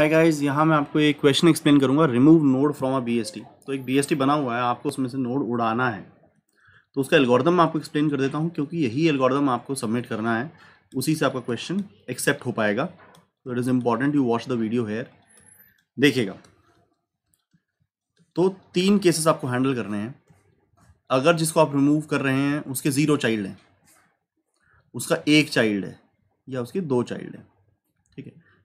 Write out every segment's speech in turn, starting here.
है गाइज यहाँ मैं आपको एक क्वेश्चन एक्सप्लेन करूँगा remove node from a B तो एक बी बना हुआ है आपको उसमें से नोड उड़ाना है तो उसका एल्गोरिदम मैं आपको एक्सप्लेन कर देता हूँ क्योंकि यही एल्गोरिदम आपको सबमिट करना है उसी से आपका क्वेश्चन एक्सेप्ट हो पाएगा तो it is important you watch the video here देखिएगा तो तीन केसेस आपको हैंडल करने हैं अगर जिसको आप रिमूव कर रहे हैं उसके ज़ीरो चाइल्ड हैं उसका एक चाइल्ड है या उसके दो चाइल्ड हैं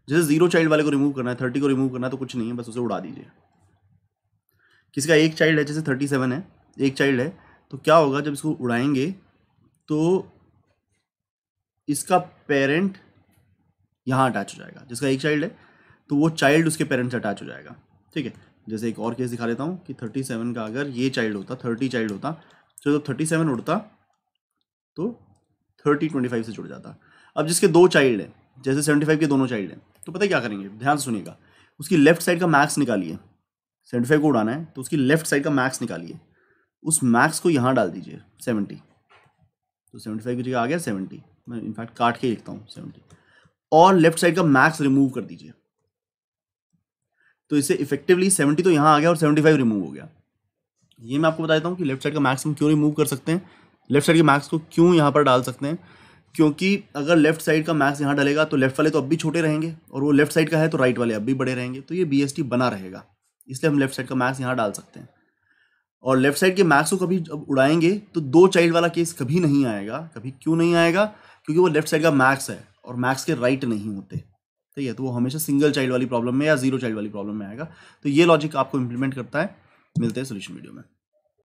जैसे जीरो चाइल्ड वाले को रिमूव करना है थर्टी को रिमूव करना है तो कुछ नहीं है बस उसे उड़ा दीजिए किसी का एक चाइल्ड है जैसे थर्टी सेवन है एक चाइल्ड है तो क्या होगा जब इसको उड़ाएंगे तो इसका पेरेंट यहाँ अटैच हो जाएगा जिसका एक चाइल्ड है तो वो चाइल्ड उसके पेरेंट से अटैच हो जाएगा ठीक है जैसे एक और केस दिखा देता हूँ कि थर्टी सेवन का अगर ये चाइल्ड होता थर्टी चाइल्ड होता तो जब थर्टी सेवन उड़ता तो थर्टी ट्वेंटी फाइव से जुड़ जाता अब जिसके दो चाइल्ड हैं जैसे सेवेंटी फाइव के दोनों चाइल्ड हैं तो पता है क्या करेंगे ध्यान सुनिएगा उसकी लेफ्ट साइड का मैक्स निकालिए सेवेंटी फाइव को उड़ाना है तो उसकी लेफ्ट साइड का मैक्स निकालिए उस मैक्स को यहाँ डाल दीजिए सेवेंटी तो सेवेंटी फाइव की जगह आ गया सेवेंटी मैं इनफैक्ट काट के लिखता हूँ सेवेंटी और लेफ्ट साइड का मैक्स रिमूव कर दीजिए तो इससे इफेक्टिवली सेवेंटी तो यहाँ आ गया और सेवेंटी फाइव रिमूव हो गया ये मैं आपको बता देता हूँ कि लेफ्ट साइड का मैक्स हम क्यों रिमूव कर सकते हैं लेफ्ट साइड के मैक्स को क्यों यहाँ पर डाल सकते हैं क्योंकि अगर लेफ्ट साइड का मैक्स यहाँ डलेगा तो लेफ्ट वाले तो अब भी छोटे रहेंगे और वो लेफ्ट साइड का है तो राइट वाले अब भी बड़े रहेंगे तो ये बी बना रहेगा इसलिए हम लेफ्ट साइड का मैक्स यहाँ डाल सकते हैं और लेफ्ट साइड के मैक्स को कभी जब उड़ाएंगे तो दो चाइल्ड वाला केस कभी नहीं आएगा कभी क्यों नहीं आएगा क्योंकि वो लेफ्ट साइड का मैक्स है और मैक्स के राइट नहीं होते ठीक है तो वो हमेशा सिंगल चाइल्ड वाली प्रॉब्लम में या जीरो चाइल्ड वाली प्रॉब्लम में आएगा तो ये लॉजिक आपको इम्प्लीमेंट करता है मिलते हैं सोल्यूशन वीडियो में